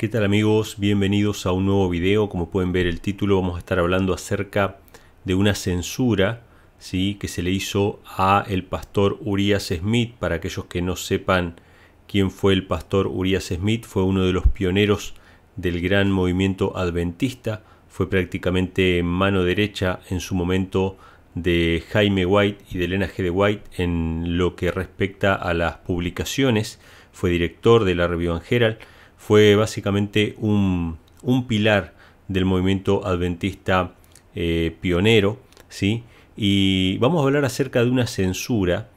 ¿Qué tal amigos? Bienvenidos a un nuevo video. Como pueden ver el título vamos a estar hablando acerca de una censura ¿sí? que se le hizo a el pastor Urias Smith. Para aquellos que no sepan quién fue el pastor Urias Smith, fue uno de los pioneros del gran movimiento adventista. Fue prácticamente mano derecha en su momento de Jaime White y de Elena G. de White en lo que respecta a las publicaciones. Fue director de la Review Herald fue básicamente un, un pilar del movimiento adventista eh, pionero, ¿sí? Y vamos a hablar acerca de una censura,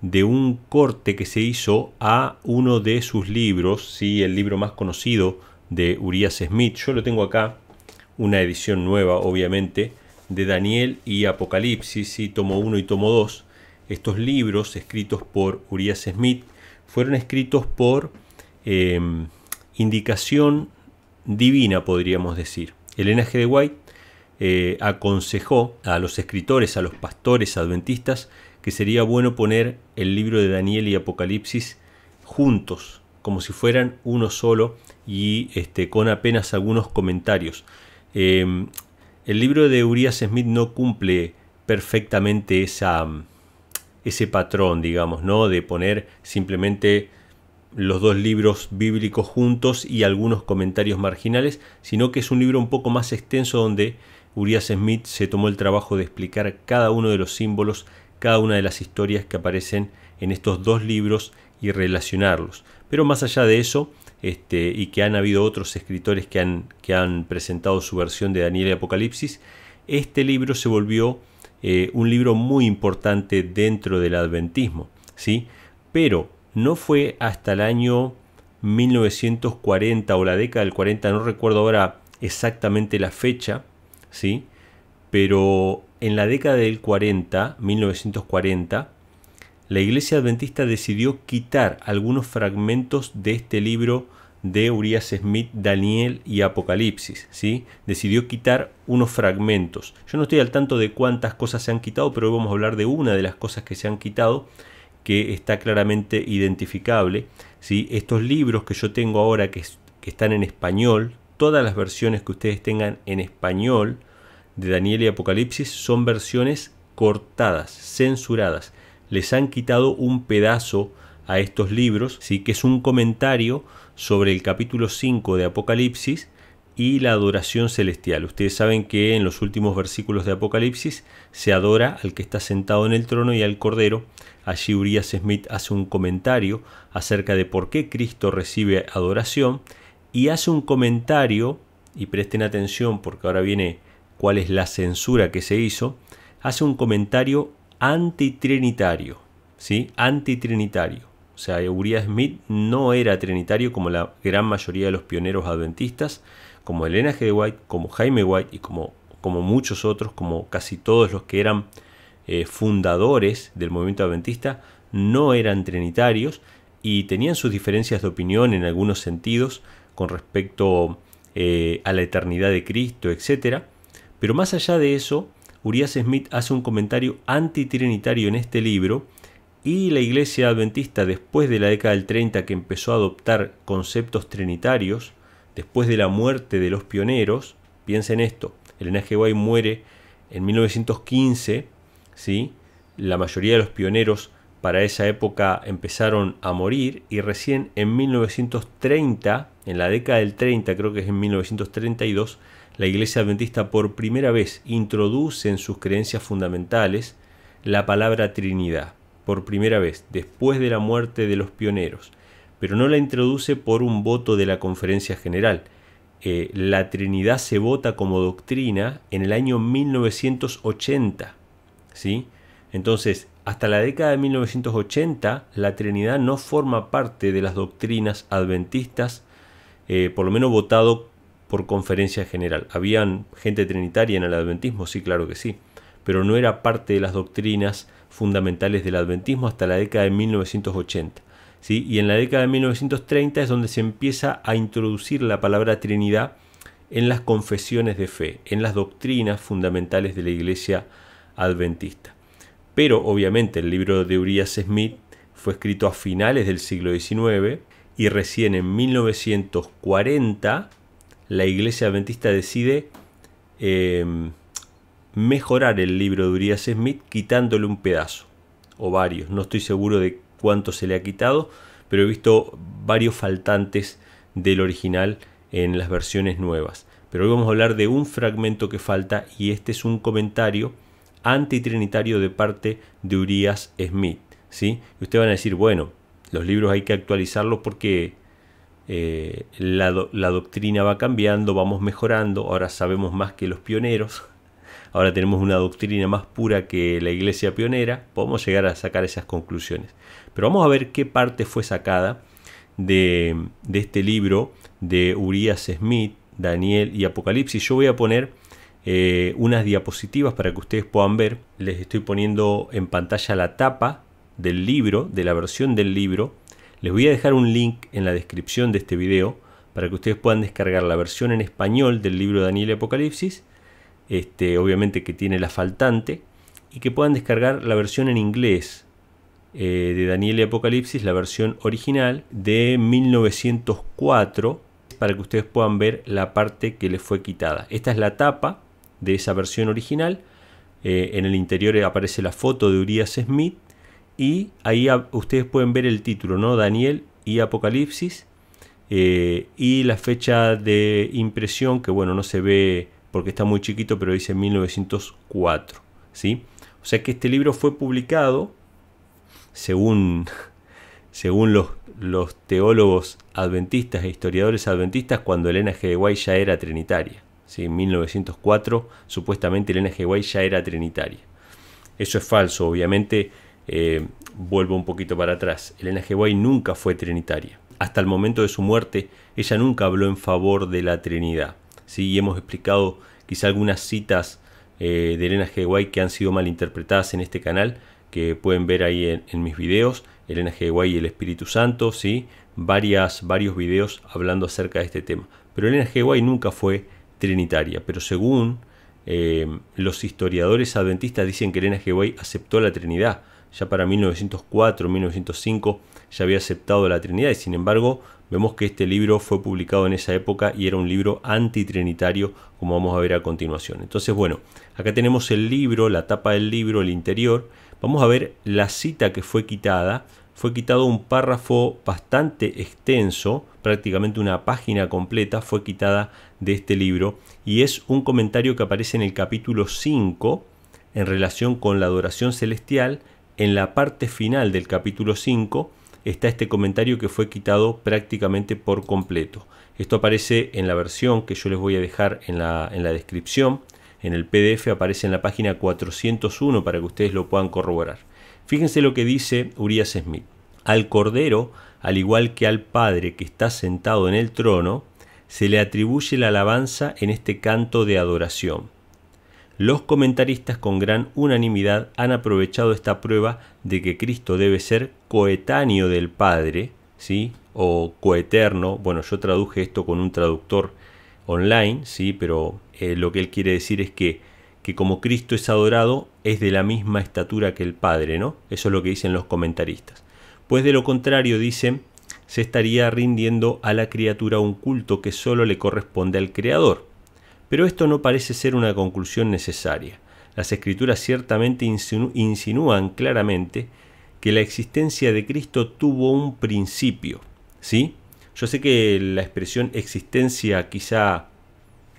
de un corte que se hizo a uno de sus libros, ¿sí? El libro más conocido de Urias Smith. Yo lo tengo acá, una edición nueva, obviamente, de Daniel y Apocalipsis, Tomo 1 y tomo 2. Estos libros escritos por Urias Smith fueron escritos por... Em, indicación divina, podríamos decir. el G. de White eh, aconsejó a los escritores, a los pastores adventistas, que sería bueno poner el libro de Daniel y Apocalipsis juntos, como si fueran uno solo y este, con apenas algunos comentarios. Em, el libro de Urias Smith no cumple perfectamente esa, ese patrón, digamos, ¿no? De poner simplemente los dos libros bíblicos juntos y algunos comentarios marginales, sino que es un libro un poco más extenso donde Urias Smith se tomó el trabajo de explicar cada uno de los símbolos, cada una de las historias que aparecen en estos dos libros y relacionarlos. Pero más allá de eso, este, y que han habido otros escritores que han, que han presentado su versión de Daniel y Apocalipsis, este libro se volvió eh, un libro muy importante dentro del adventismo. ¿sí? Pero no fue hasta el año 1940 o la década del 40, no recuerdo ahora exactamente la fecha, ¿sí? pero en la década del 40, 1940, la Iglesia Adventista decidió quitar algunos fragmentos de este libro de Urias Smith, Daniel y Apocalipsis. ¿sí? Decidió quitar unos fragmentos. Yo no estoy al tanto de cuántas cosas se han quitado, pero hoy vamos a hablar de una de las cosas que se han quitado que está claramente identificable. Estos libros que yo tengo ahora que, están en español, todas las versiones que ustedes tengan en español de Daniel y Apocalipsis son versiones cortadas, censuradas. Les han quitado un pedazo a estos libros, ¿sí? que es un comentario sobre el capítulo 5 de Apocalipsis, y la adoración celestial. Ustedes saben que en los últimos versículos de Apocalipsis se adora al que está sentado en el trono y al cordero. Allí uriah Smith hace un comentario acerca de por qué Cristo recibe adoración y hace un comentario, y presten atención porque ahora viene cuál es la censura que se hizo, hace un comentario antitrinitario, ¿sí? Antitrinitario. O sea, Uriah Smith no era trinitario como la gran mayoría de los pioneros adventistas, como Elena G. White, como Jaime White y como, como muchos otros, como casi todos los que eran eh, fundadores del movimiento adventista, no eran trinitarios y tenían sus diferencias de opinión en algunos sentidos con respecto eh, a la eternidad de Cristo, etc. Pero más allá de eso, Urias Smith hace un comentario antitrinitario en este libro y la iglesia adventista después de la década del 30 que empezó a adoptar conceptos trinitarios después de la muerte de los pioneros, piensen esto, el linaje Guay muere en 1915, ¿sí? la mayoría de los pioneros para esa época empezaron a morir y recién en 1930, en la década del 30, creo que es en 1932, la Iglesia Adventista por primera vez introduce en sus creencias fundamentales la palabra Trinidad, por primera vez, después de la muerte de los pioneros pero no la introduce por un voto de la Conferencia General. Eh, la Trinidad se vota como doctrina en el año 1980. ¿sí? Entonces, hasta la década de 1980, la Trinidad no forma parte de las doctrinas adventistas, eh, por lo menos votado por conferencia general. ¿Había gente trinitaria en el adventismo, sí, claro que sí, pero no era parte de las doctrinas fundamentales del adventismo hasta la década de 1980. Y en la década de 1930 es donde se empieza a introducir la palabra Trinidad en las confesiones de fe, en las doctrinas fundamentales de la Iglesia adventista. Pero obviamente el libro de Urias Smith fue escrito a finales del siglo XIX y recién en 1940 la Iglesia adventista decide em, mejorar el libro de Urias Smith quitándole un pedazo o varios. No estoy seguro de cuánto se le ha quitado, pero he visto varios faltantes del original en las versiones nuevas. Pero hoy vamos a hablar de un fragmento que falta y este es un comentario anti trinitario de parte de Urias Smith. ¿sí? ustedes van a decir, bueno, los libros hay que actualizarlos porque eh, la doctrina va cambiando, vamos mejorando, ahora sabemos más que los pioneros ahora tenemos una doctrina más pura que la iglesia pionera, podemos llegar a sacar esas conclusiones. Pero vamos a ver qué parte fue sacada de, este libro de Urias Smith, Daniel y Apocalipsis. Yo voy a poner eh, unas diapositivas para que ustedes puedan ver. Les estoy poniendo en pantalla la tapa del libro, de la versión del libro. Les voy a dejar un link en la descripción de este video para que ustedes puedan descargar la versión en español del libro Daniel y Apocalipsis este, obviamente que tiene la faltante y que puedan descargar la versión en inglés eh, de Daniel y Apocalipsis, la versión original de 1904, para que ustedes puedan ver la parte que les fue quitada. Esta es la tapa de esa versión original. Eh, en el interior aparece la foto de Urias Smith y ahí ustedes pueden ver el título, ¿no? Daniel y Apocalipsis eh, y la fecha de impresión que bueno no se ve porque está muy chiquito, pero dice 1904. ¿sí? O sea que este libro fue publicado, según, según los, los teólogos adventistas e historiadores adventistas, cuando Elena G. ya era trinitaria. En 1904, supuestamente Elena G. Guay ya era trinitaria. Eso es falso, obviamente. Eh, vuelvo un poquito para atrás. Elena G. Guay nunca fue trinitaria. Hasta el momento de su muerte, ella nunca habló en favor de la Trinidad. ¿sí? hemos explicado quizá algunas citas eh, de Elena G. White que han sido malinterpretadas en este canal, que pueden ver ahí en, mis videos, Elena G. White y el Espíritu Santo, ¿sí? Varias, varios videos hablando acerca de este tema. Pero Elena G. White nunca fue trinitaria, pero según em, los historiadores adventistas dicen que Elena G. White aceptó la Trinidad, ya para 1904, 1905 ya había aceptado la Trinidad y sin embargo Vemos que este libro fue publicado en esa época y era un libro antitrinitario, como vamos a ver a continuación. Entonces, bueno, acá tenemos el libro, la tapa del libro, el interior. Vamos a ver la cita que fue quitada. Fue quitado un párrafo bastante extenso, prácticamente una página completa fue quitada de este libro. Y es un comentario que aparece en el capítulo 5 en relación con la adoración celestial, en la parte final del capítulo 5 está este comentario que fue quitado prácticamente por completo. Esto aparece en la versión que yo les voy a dejar en la, descripción. En el PDF aparece en la página 401 para que ustedes lo puedan corroborar. Fíjense lo que dice Urias Smith. Al Cordero, al igual que al Padre que está sentado en el trono, se le atribuye la alabanza en este canto de adoración los comentaristas con gran unanimidad han aprovechado esta prueba de que Cristo debe ser coetáneo del Padre, ¿sí? O coeterno, bueno, yo traduje esto con un traductor online, ¿sí? Pero eh, lo que él quiere decir es que, que como Cristo es adorado, es de la misma estatura que el Padre, ¿no? Eso es lo que dicen los comentaristas. Pues de lo contrario, dicen, se estaría rindiendo a la criatura un culto que solo le corresponde al Creador. Pero esto no parece ser una conclusión necesaria. Las escrituras ciertamente insinúan claramente que la existencia de Cristo tuvo un principio. ¿Sí? Yo sé que la expresión existencia quizá,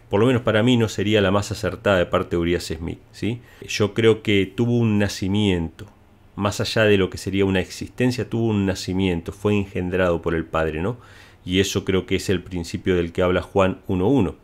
por lo menos para mí, no sería la más acertada de parte de Urias Smith. ¿sí? Yo creo que tuvo un nacimiento, más allá de lo que sería una existencia, tuvo un nacimiento, fue engendrado por el Padre, ¿no? Y eso creo que es el principio del que habla Juan 1.1.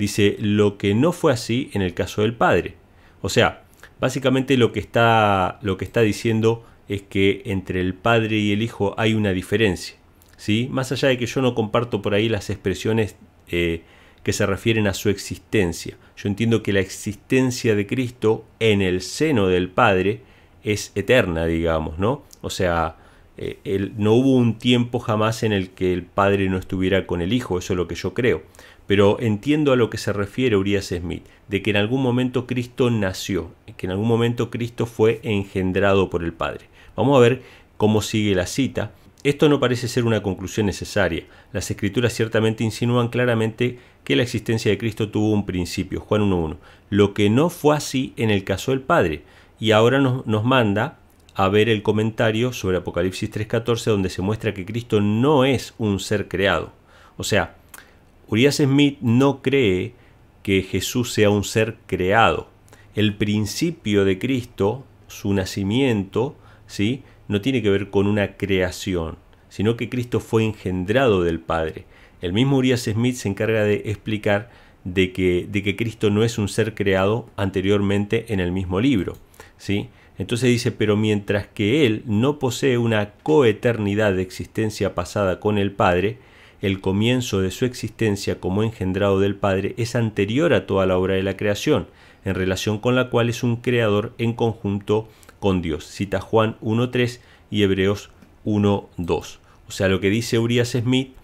Dice, lo que no fue así en el caso del padre. O sea, básicamente lo que está, lo que está diciendo es que entre el padre y el hijo hay una diferencia. ¿sí? Más allá de que yo no comparto por ahí las expresiones eh, que se refieren a su existencia. Yo entiendo que la existencia de Cristo en el seno del Padre es eterna, digamos, ¿no? O sea, él eh, no hubo un tiempo jamás en el que el Padre no estuviera con el Hijo, eso es lo que yo creo pero entiendo a lo que se refiere Urias Smith, de que en algún momento Cristo nació, que en algún momento Cristo fue engendrado por el Padre. Vamos a ver cómo sigue la cita. Esto no parece ser una conclusión necesaria. Las escrituras ciertamente insinúan claramente que la existencia de Cristo tuvo un principio, Juan 1.1, lo que no fue así en el caso del Padre. Y ahora nos, manda a ver el comentario sobre Apocalipsis 3.14 donde se muestra que Cristo no es un ser creado. O sea, Urias Smith no cree que Jesús sea un ser creado. El principio de Cristo, su nacimiento, ¿sí? no tiene que ver con una creación, sino que Cristo fue engendrado del Padre. El mismo Urias Smith se encarga de explicar de que, de que Cristo no es un ser creado anteriormente en el mismo libro. ¿sí? Entonces dice, pero mientras que Él no posee una coeternidad de existencia pasada con el Padre, el comienzo de su existencia como engendrado del Padre es anterior a toda la obra de la creación, en relación con la cual es un creador en conjunto con Dios. Cita Juan 1.3 y Hebreos 1.2. O sea, lo que dice Urias Smith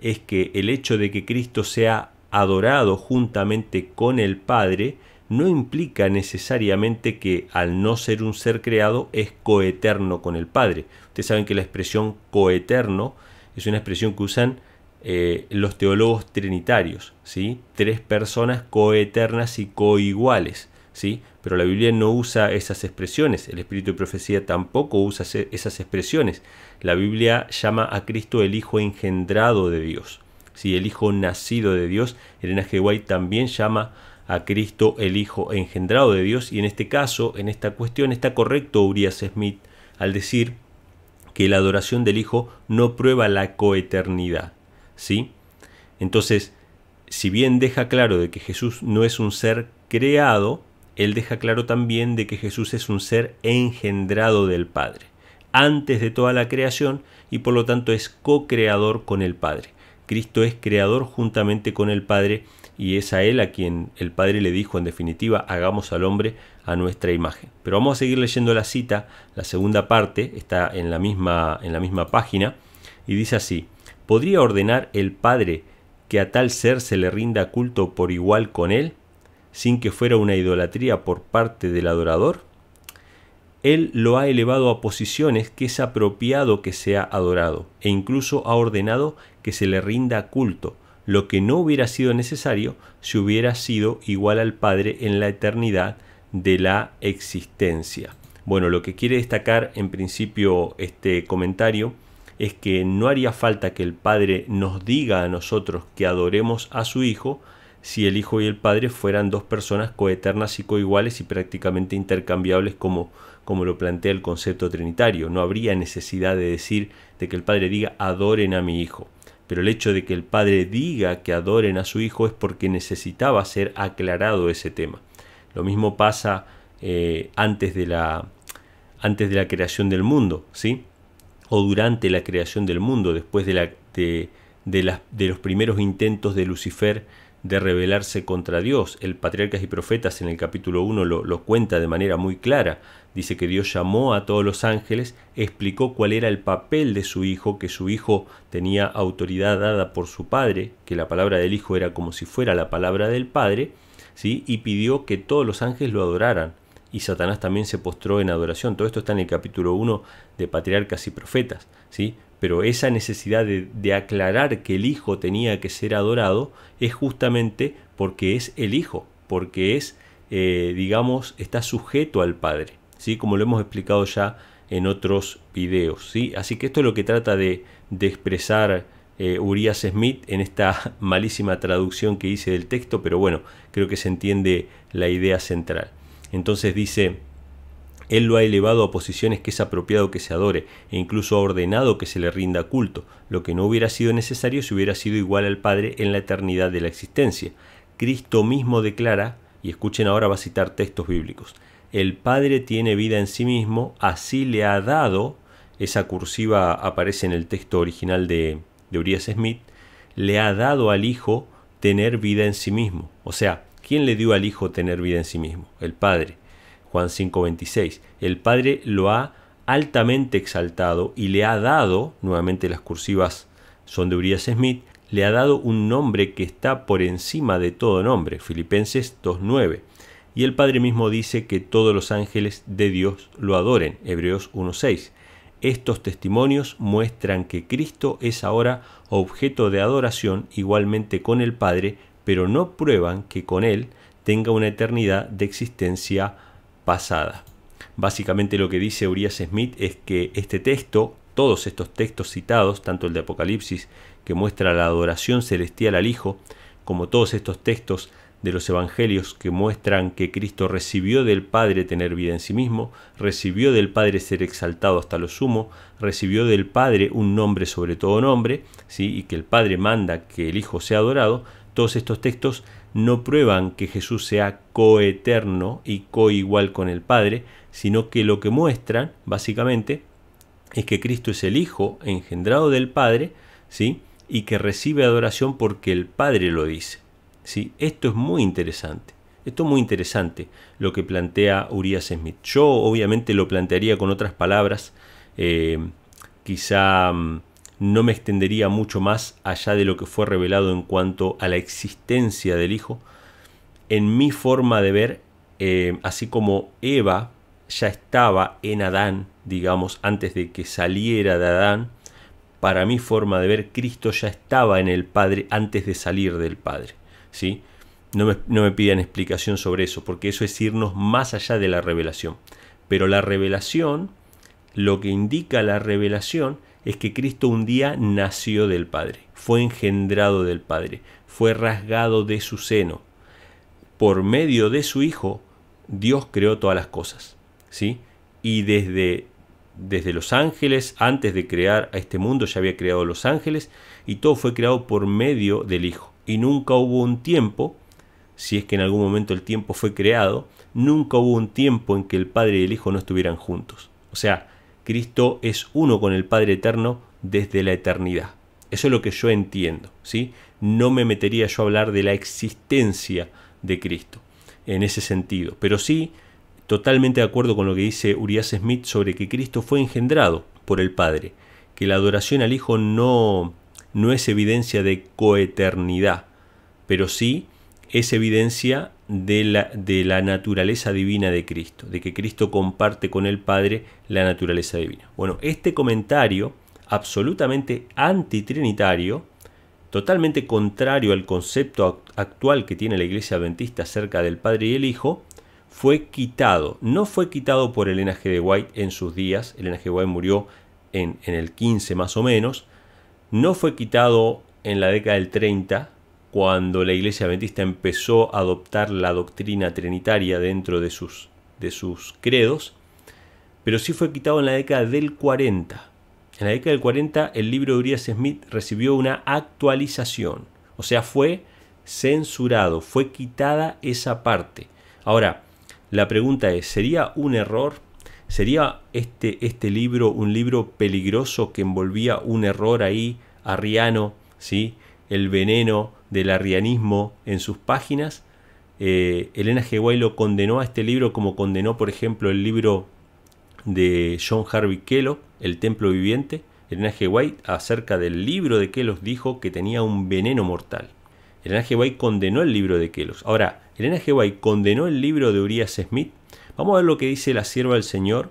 es que el hecho de que Cristo sea adorado juntamente con el Padre no implica necesariamente que al no ser un ser creado es coeterno con el Padre. Ustedes saben que la expresión coeterno es una expresión que usan eh, los teólogos trinitarios, ¿sí? tres personas coeternas y coiguales. ¿sí? Pero la Biblia no usa esas expresiones, el Espíritu de Profecía tampoco usa esas expresiones. La Biblia llama a Cristo el Hijo engendrado de Dios, el Hijo nacido de Dios. Elena G. White también llama a Cristo el Hijo engendrado de Dios y en este caso, en esta cuestión, está correcto Urias Smith al decir que la adoración del Hijo no prueba la coeternidad, ¿sí? Entonces, si bien deja claro de que Jesús no es un ser creado, él deja claro también de que Jesús es un ser engendrado del Padre, antes de toda la creación y por lo tanto es co-creador con el Padre. Cristo es creador juntamente con el Padre y es a Él a quien el Padre le dijo en definitiva, hagamos al hombre a nuestra imagen. Pero vamos a seguir leyendo la cita, la segunda parte está en la misma, en la misma página y dice así, ¿podría ordenar el Padre que a tal ser se le rinda culto por igual con él, sin que fuera una idolatría por parte del adorador? Él lo ha elevado a posiciones que es apropiado que sea adorado, e incluso ha ordenado que se le rinda culto, lo que no hubiera sido necesario si hubiera sido igual al Padre en la eternidad de la existencia. Bueno, lo que quiere destacar en principio este comentario es que no haría falta que el Padre nos diga a nosotros que adoremos a su Hijo si el Hijo y el Padre fueran dos personas coeternas y coiguales y prácticamente intercambiables como, como lo plantea el concepto trinitario. No habría necesidad de decir, de que el Padre diga adoren a mi Hijo. Pero el hecho de que el Padre diga que adoren a su Hijo es porque necesitaba ser aclarado ese tema. Lo mismo pasa eh, antes, de la, antes de la creación del mundo, ¿sí? o durante la creación del mundo, después de, la, de, de, los primeros intentos de Lucifer de rebelarse contra Dios. El Patriarcas y Profetas en el capítulo 1 lo, lo cuenta de manera muy clara. Dice que Dios llamó a todos los ángeles, explicó cuál era el papel de su hijo, que su hijo tenía autoridad dada por su padre, que la palabra del hijo era como si fuera la palabra del padre, ¿sí? y pidió que todos los ángeles lo adoraran y Satanás también se postró en adoración. Todo esto está en el capítulo 1 de Patriarcas y Profetas, ¿sí? Pero esa necesidad de, aclarar que el Hijo tenía que ser adorado es justamente porque es el Hijo, porque es, eh, digamos, está sujeto al Padre, ¿sí? Como lo hemos explicado ya en otros videos, ¿sí? Así que esto es lo que trata de, expresar eh, Urias Smith en esta malísima traducción que hice del texto, pero bueno, creo que se entiende la idea central. Entonces dice, Él lo ha elevado a posiciones que es apropiado que se adore, e incluso ha ordenado que se le rinda culto, lo que no hubiera sido necesario si hubiera sido igual al Padre en la eternidad de la existencia. Cristo mismo declara, y escuchen ahora va a citar textos bíblicos, el Padre tiene vida en sí mismo, así le ha dado, esa cursiva aparece en el texto original de, de Urias Smith, le ha dado al Hijo tener vida en sí mismo. O sea, ¿Quién le dio al Hijo tener vida en sí mismo? El Padre. Juan 5:26. El Padre lo ha altamente exaltado y le ha dado, nuevamente las cursivas son de Urias Smith, le ha dado un nombre que está por encima de todo nombre, Filipenses 2.9. Y el Padre mismo dice que todos los ángeles de Dios lo adoren, Hebreos 1.6. Estos testimonios muestran que Cristo es ahora objeto de adoración igualmente con el Padre pero no prueban que con él tenga una eternidad de existencia pasada. Básicamente lo que dice Urias Smith es que este texto, todos estos textos citados, tanto el de Apocalipsis, que muestra la adoración celestial al Hijo, como todos estos textos de los evangelios que muestran que Cristo recibió del Padre tener vida en sí mismo, recibió del Padre ser exaltado hasta lo sumo, recibió del Padre un nombre sobre todo nombre, ¿sí? y que el Padre manda que el Hijo sea adorado, todos estos textos no prueban que Jesús sea coeterno y coigual con el Padre, sino que lo que muestran, básicamente, es que Cristo es el Hijo engendrado del Padre, ¿sí? Y que recibe adoración porque el Padre lo dice. ¿sí? Esto es muy interesante. Esto es muy interesante lo que plantea Urias Smith. Yo obviamente lo plantearía con otras palabras, eh, quizá mm, no me extendería mucho más allá de lo que fue revelado en cuanto a la existencia del Hijo. En mi forma de ver, eh, así como Eva ya estaba en Adán, digamos, antes de que saliera de Adán, para mi forma de ver, Cristo ya estaba en el Padre antes de salir del Padre. ¿sí? No, me, no me pidan explicación sobre eso, porque eso es irnos más allá de la revelación. Pero la revelación, lo que indica la revelación, es que Cristo un día nació del Padre, fue engendrado del Padre, fue rasgado de su seno. Por medio de su Hijo, Dios creó todas las cosas. ¿sí? Y desde, desde los ángeles, antes de crear a este mundo, ya había creado los ángeles, y todo fue creado por medio del Hijo. Y nunca hubo un tiempo, si es que en algún momento el tiempo fue creado, nunca hubo un tiempo en que el Padre y el Hijo no estuvieran juntos. O sea, Cristo es uno con el Padre Eterno desde la eternidad. Eso es lo que yo entiendo, ¿sí? No me metería yo a hablar de la existencia de Cristo en ese sentido, pero sí totalmente de acuerdo con lo que dice Urias Smith sobre que Cristo fue engendrado por el Padre, que la adoración al Hijo no, no es evidencia de coeternidad, pero sí es evidencia de la, de la naturaleza divina de Cristo, de que Cristo comparte con el Padre la naturaleza divina. Bueno, este comentario absolutamente antitrinitario, totalmente contrario al concepto actual que tiene la Iglesia Adventista acerca del Padre y el Hijo, fue quitado. No fue quitado por Elena G. de White en sus días, Elena G. de White murió en, en el 15 más o menos, no fue quitado en la década del 30, cuando la Iglesia Adventista empezó a adoptar la doctrina trinitaria dentro de sus, de sus credos, pero sí fue quitado en la década del 40. En la década del 40 el libro de Urias Smith recibió una actualización, o sea, fue censurado, fue quitada esa parte. Ahora, la pregunta es, ¿sería un error? ¿Sería este, este libro un libro peligroso que envolvía un error ahí, arriano, ¿sí? el veneno del arrianismo en sus páginas. Eh, Elena G. lo condenó a este libro como condenó, por ejemplo, el libro de John Harvey Kellogg, El Templo Viviente. Elena G. White, acerca del libro de Kellogg, dijo que tenía un veneno mortal. Elena G. White condenó el libro de Kellogg. Ahora, Elena G. White condenó el libro de Urias Smith. Vamos a ver lo que dice la sierva del Señor.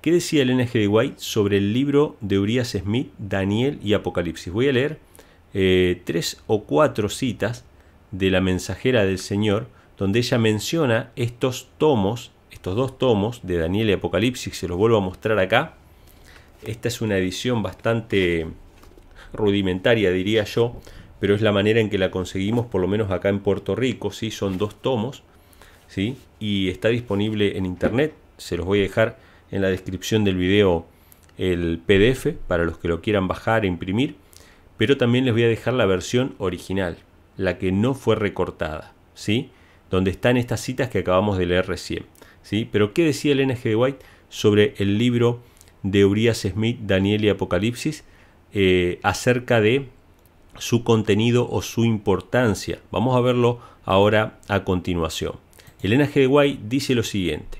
¿Qué decía Elena G. White sobre el libro de Urias Smith, Daniel y Apocalipsis? Voy a leer eh, tres o cuatro citas de la mensajera del Señor, donde ella menciona estos tomos, estos dos tomos de Daniel y Apocalipsis, se los vuelvo a mostrar acá. Esta es una edición bastante rudimentaria, diría yo, pero es la manera en que la conseguimos, por lo menos acá en Puerto Rico, ¿sí? son dos tomos, ¿sí? y está disponible en internet, se los voy a dejar en la descripción del video el PDF para los que lo quieran bajar e imprimir pero también les voy a dejar la versión original, la que no fue recortada, ¿sí? Donde están estas citas que acabamos de leer recién, ¿sí? Pero ¿qué decía Elena G. White sobre el libro de Urias Smith, Daniel y Apocalipsis, eh, acerca de su contenido o su importancia? Vamos a verlo ahora a continuación. Elena G. White dice lo siguiente,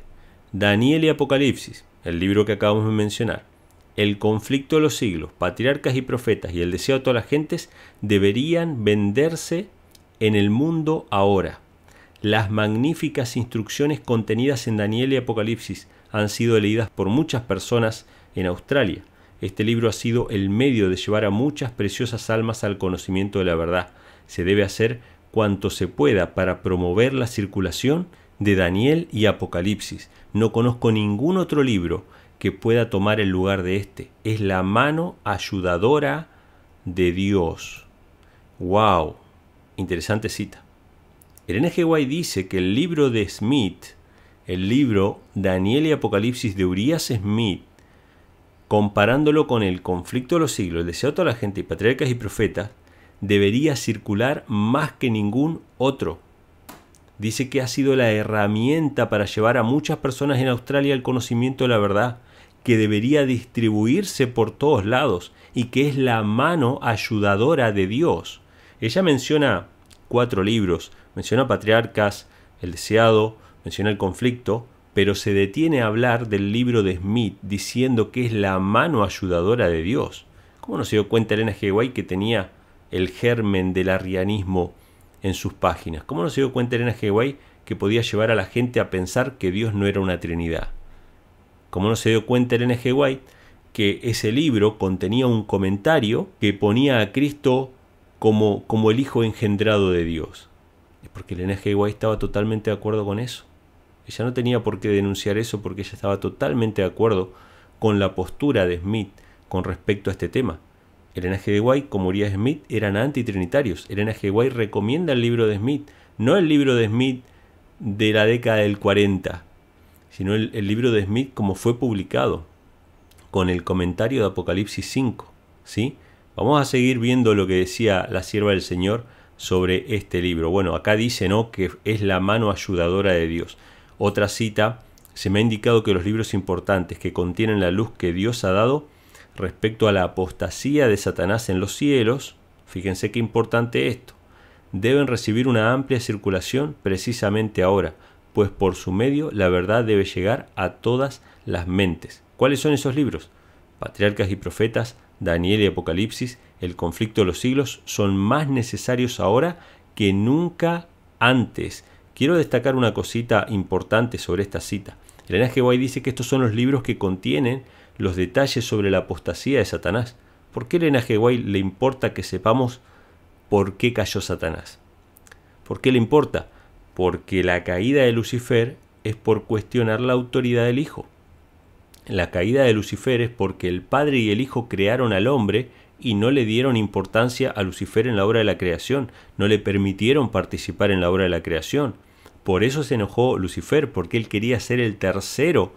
Daniel y Apocalipsis, el libro que acabamos de mencionar, el conflicto de los siglos, patriarcas y profetas y el deseo de todas las gentes deberían venderse en el mundo ahora. Las magníficas instrucciones contenidas en Daniel y Apocalipsis han sido leídas por muchas personas en Australia. Este libro ha sido el medio de llevar a muchas preciosas almas al conocimiento de la verdad. Se debe hacer cuanto se pueda para promover la circulación de Daniel y Apocalipsis. No conozco ningún otro libro que pueda tomar el lugar de este. Es la mano ayudadora de Dios. ¡Wow! Interesante cita. el G. White dice que el libro de Smith, el libro Daniel y Apocalipsis de Urias Smith, comparándolo con el conflicto de los siglos, el deseo de toda la gente y patriarcas y profetas, debería circular más que ningún otro. Dice que ha sido la herramienta para llevar a muchas personas en Australia el conocimiento de la verdad, que debería distribuirse por todos lados y que es la mano ayudadora de Dios. Ella menciona cuatro libros, menciona Patriarcas, El Deseado, menciona El Conflicto, pero se detiene a hablar del libro de Smith diciendo que es la mano ayudadora de Dios. ¿Cómo no se dio cuenta Elena G. White que tenía el germen del arrianismo en sus páginas? ¿Cómo no se dio cuenta Elena G. White que podía llevar a la gente a pensar que Dios no era una trinidad? como no se dio cuenta el NG White, que ese libro contenía un comentario que ponía a Cristo como, como el Hijo engendrado de Dios. Es porque el NG White estaba totalmente de acuerdo con eso. Ella no tenía por qué denunciar eso porque ella estaba totalmente de acuerdo con la postura de Smith con respecto a este tema. El NG White, como diría Smith, eran antitrinitarios. El NG White recomienda el libro de Smith, no el libro de Smith de la década del 40, sino el, libro de Smith como fue publicado, con el comentario de Apocalipsis 5. ¿sí? Vamos a seguir viendo lo que decía la sierva del Señor sobre este libro. Bueno, acá dice ¿no? que es la mano ayudadora de Dios. Otra cita, se me ha indicado que los libros importantes que contienen la luz que Dios ha dado respecto a la apostasía de Satanás en los cielos, fíjense qué importante esto, deben recibir una amplia circulación precisamente ahora, pues por su medio la verdad debe llegar a todas las mentes. ¿Cuáles son esos libros? Patriarcas y Profetas, Daniel y Apocalipsis, el conflicto de los siglos, son más necesarios ahora que nunca antes. Quiero destacar una cosita importante sobre esta cita. el G. dice que estos son los libros que contienen los detalles sobre la apostasía de Satanás. ¿Por qué el Elena le importa que sepamos por qué cayó Satanás? ¿Por qué le importa? porque la caída de Lucifer es por cuestionar la autoridad del Hijo. La caída de Lucifer es porque el Padre y el Hijo crearon al hombre y no le dieron importancia a Lucifer en la obra de la creación, no le permitieron participar en la obra de la creación. Por eso se enojó Lucifer, porque él quería ser el tercero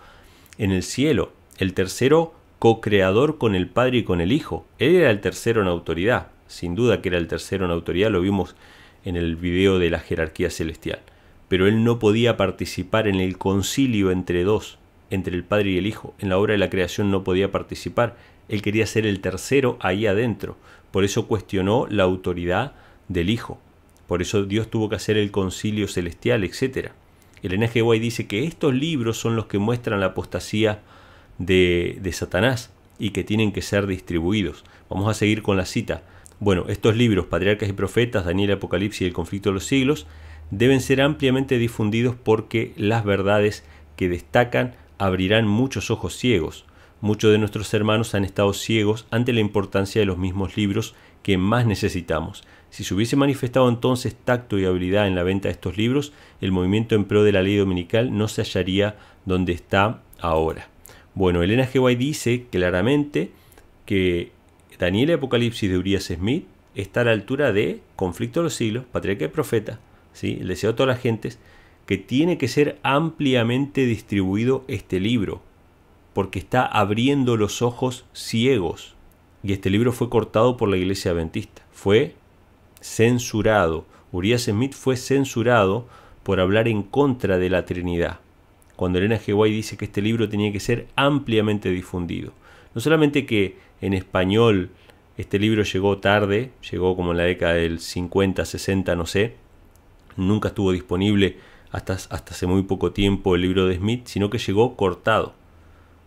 en el cielo, el tercero co-creador con el Padre y con el Hijo. Él era el tercero en autoridad, sin duda que era el tercero en autoridad, lo vimos en el video de la jerarquía celestial. Pero él no podía participar en el concilio entre dos, entre el Padre y el Hijo. En la obra de la creación no podía participar. Él quería ser el tercero ahí adentro. Por eso cuestionó la autoridad del Hijo. Por eso Dios tuvo que hacer el concilio celestial, etc. El guay dice que estos libros son los que muestran la apostasía de Satanás y que tienen que ser distribuidos. Vamos a seguir con la cita. Bueno, estos libros, Patriarcas y Profetas, Daniel, Apocalipsis y el conflicto de los siglos, deben ser ampliamente difundidos porque las verdades que destacan abrirán muchos ojos ciegos. Muchos de nuestros hermanos han estado ciegos ante la importancia de los mismos libros que más necesitamos. Si se hubiese manifestado entonces tacto y habilidad en la venta de estos libros, el movimiento en pro de la ley dominical no se hallaría donde está ahora. Bueno, Elena G. dice claramente que Daniel y Apocalipsis de Urias Smith está a la altura de Conflicto de los Siglos, Patriarca y Profeta, ¿sí? deseo a todas las gentes, que tiene que ser ampliamente distribuido este libro, porque está abriendo los ojos ciegos. Y este libro fue cortado por la Iglesia Adventista, fue censurado. Urias Smith fue censurado por hablar en contra de la Trinidad, cuando Elena G. dice que este libro tenía que ser ampliamente difundido. No solamente que en español este libro llegó tarde, llegó como en la década del 50, 60, no sé, nunca estuvo disponible hasta, hasta hace muy poco tiempo el libro de Smith, sino que llegó cortado.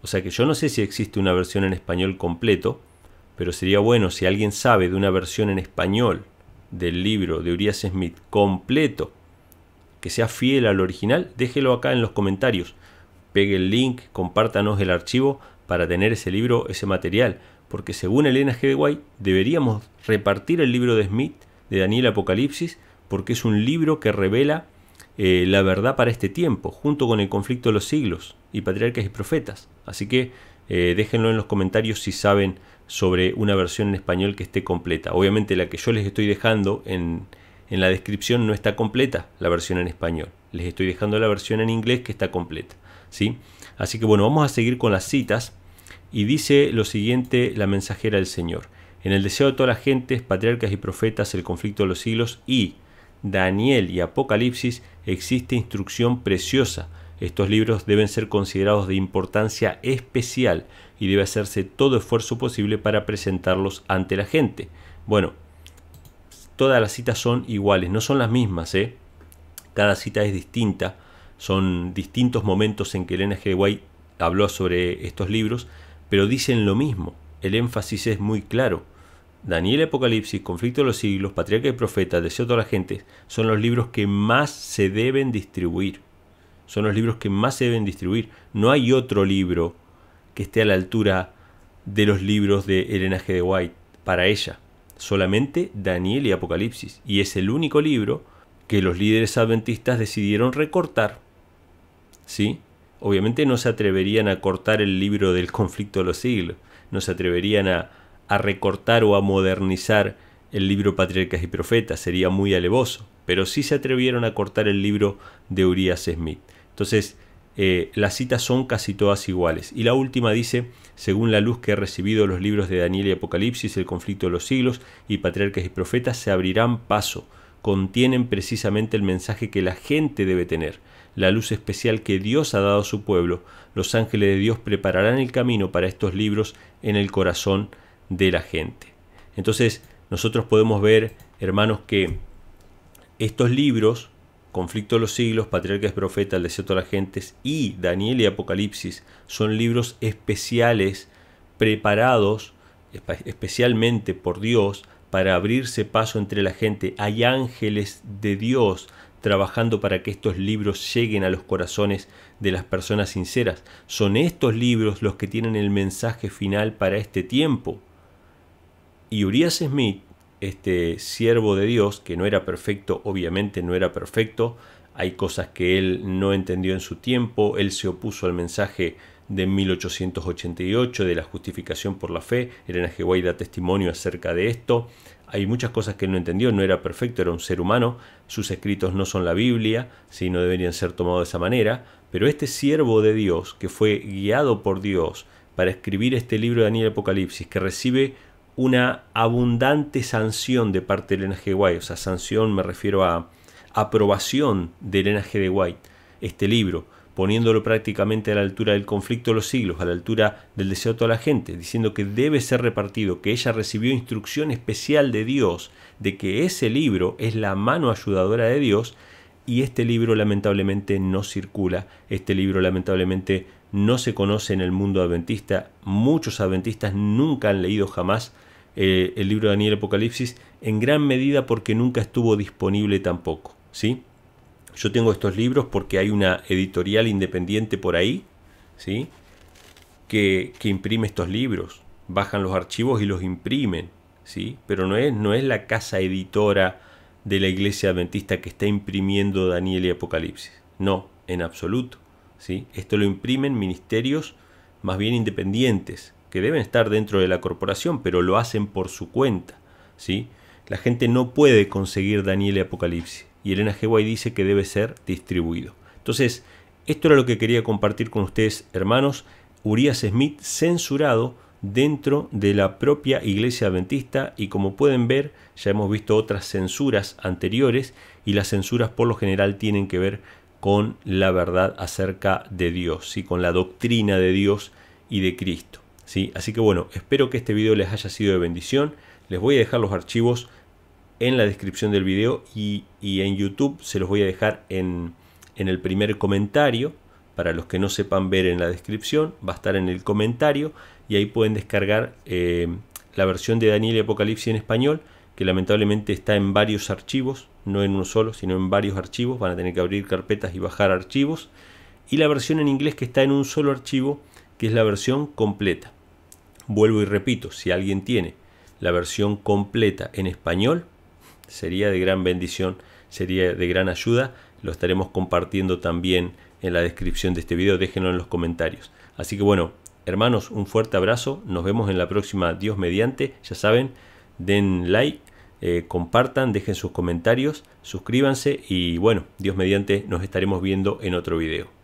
O sea que yo no sé si existe una versión en español completo, pero sería bueno si alguien sabe de una versión en español del libro de Urias Smith completo, que sea fiel al original, déjelo acá en los comentarios. Pegue el link, compártanos el archivo, para tener ese libro, ese material, porque según Elena G. deberíamos repartir el libro de Smith, de Daniel Apocalipsis, porque es un libro que revela eh, la verdad para este tiempo, junto con el conflicto de los siglos y patriarcas y profetas. Así que eh, déjenlo en los comentarios si saben sobre una versión en español que esté completa. Obviamente la que yo les estoy dejando en, la descripción no está completa la versión en español. Les estoy dejando la versión en inglés que está completa. ¿sí? Así que bueno, vamos a seguir con las citas y dice lo siguiente la mensajera del Señor. En el deseo de todas las gentes, patriarcas y profetas, el conflicto de los siglos y Daniel y Apocalipsis existe instrucción preciosa. Estos libros deben ser considerados de importancia especial y debe hacerse todo esfuerzo posible para presentarlos ante la gente. Bueno, todas las citas son iguales, no son las mismas, ¿eh? Cada cita es distinta, son distintos momentos en que Elena G. White habló sobre estos libros, pero dicen lo mismo. El énfasis es muy claro. Daniel, Apocalipsis, Conflicto de los Siglos, Patriarca y Profeta, Deseo de toda la gente, son los libros que más se deben distribuir. Son los libros que más se deben distribuir. No hay otro libro que esté a la altura de los libros de Elena G. de White para ella. Solamente Daniel y Apocalipsis. Y es el único libro que los líderes adventistas decidieron recortar. ¿Sí? obviamente no se atreverían a cortar el libro del conflicto de los siglos, no se atreverían a, recortar o a modernizar el libro Patriarcas y Profetas, sería muy alevoso, pero sí se atrevieron a cortar el libro de Urias Smith. Entonces, eh, las citas son casi todas iguales. Y la última dice, según la luz que he recibido los libros de Daniel y Apocalipsis, el conflicto de los siglos y Patriarcas y Profetas se abrirán paso, contienen precisamente el mensaje que la gente debe tener la luz especial que Dios ha dado a su pueblo. Los ángeles de Dios prepararán el camino para estos libros en el corazón de la gente. Entonces, nosotros podemos ver, hermanos, que estos libros, Conflicto de los siglos, Patriarcas Profeta, El Desierto de las Gentes y Daniel y Apocalipsis, son libros especiales preparados especialmente por Dios para abrirse paso entre la gente. Hay ángeles de Dios trabajando para que estos libros lleguen a los corazones de las personas sinceras. Son estos libros los que tienen el mensaje final para este tiempo. Y Urias Smith, este siervo de Dios, que no era perfecto, obviamente no era perfecto, hay cosas que él no entendió en su tiempo, él se opuso al mensaje de 1888 de la justificación por la fe. Elena G. da testimonio acerca de esto. Hay muchas cosas que él no entendió, no era perfecto, era un ser humano. Sus escritos no son la Biblia, si no deberían ser tomados de esa manera. Pero este siervo de Dios, que fue guiado por Dios para escribir este libro de Daniel Apocalipsis, que recibe una abundante sanción de parte de Elena G. o sea, sanción me refiero a aprobación de Elena G. White, este libro poniéndolo prácticamente a la altura del conflicto de los siglos, a la altura del deseo de toda la gente, diciendo que debe ser repartido, que ella recibió instrucción especial de Dios, de que ese libro es la mano ayudadora de Dios, y este libro lamentablemente no circula, este libro lamentablemente no se conoce en el mundo adventista, muchos adventistas nunca han leído jamás eh, el libro de Daniel Apocalipsis, en gran medida porque nunca estuvo disponible tampoco, ¿sí? Yo tengo estos libros porque hay una editorial independiente por ahí, ¿sí? Que, que imprime estos libros. Bajan los archivos y los imprimen, ¿sí? Pero no es, no es la casa editora de la iglesia adventista que está imprimiendo Daniel y Apocalipsis. No, en absoluto. ¿sí? Esto lo imprimen ministerios más bien independientes, que deben estar dentro de la corporación, pero lo hacen por su cuenta. ¿sí? La gente no puede conseguir Daniel y Apocalipsis y Elena White dice que debe ser distribuido. Entonces, esto era lo que quería compartir con ustedes, hermanos. Urias Smith censurado dentro de la propia iglesia adventista y como pueden ver ya hemos visto otras censuras anteriores y las censuras por lo general tienen que ver con la verdad acerca de Dios, y con la doctrina de Dios y de Cristo. ¿sí? Así que bueno, espero que este video les haya sido de bendición. Les voy a dejar los archivos en la descripción del video y, en YouTube se los voy a dejar en, el primer comentario. Para los que no sepan ver en la descripción, va a estar en el comentario y ahí pueden descargar eh, la versión de Daniel y Apocalipsis en español, que lamentablemente está en varios archivos, no en uno solo, sino en varios archivos. Van a tener que abrir carpetas y bajar archivos. Y la versión en inglés que está en un solo archivo, que es la versión completa. Vuelvo y repito, si alguien tiene la versión completa en español, sería de gran bendición, sería de gran ayuda. Lo estaremos compartiendo también en la descripción de este video, déjenlo en los comentarios. Así que bueno, hermanos, un fuerte abrazo, nos vemos en la próxima Dios mediante, ya saben, den like, eh, compartan, dejen sus comentarios, suscríbanse y bueno, Dios mediante, nos estaremos viendo en otro video.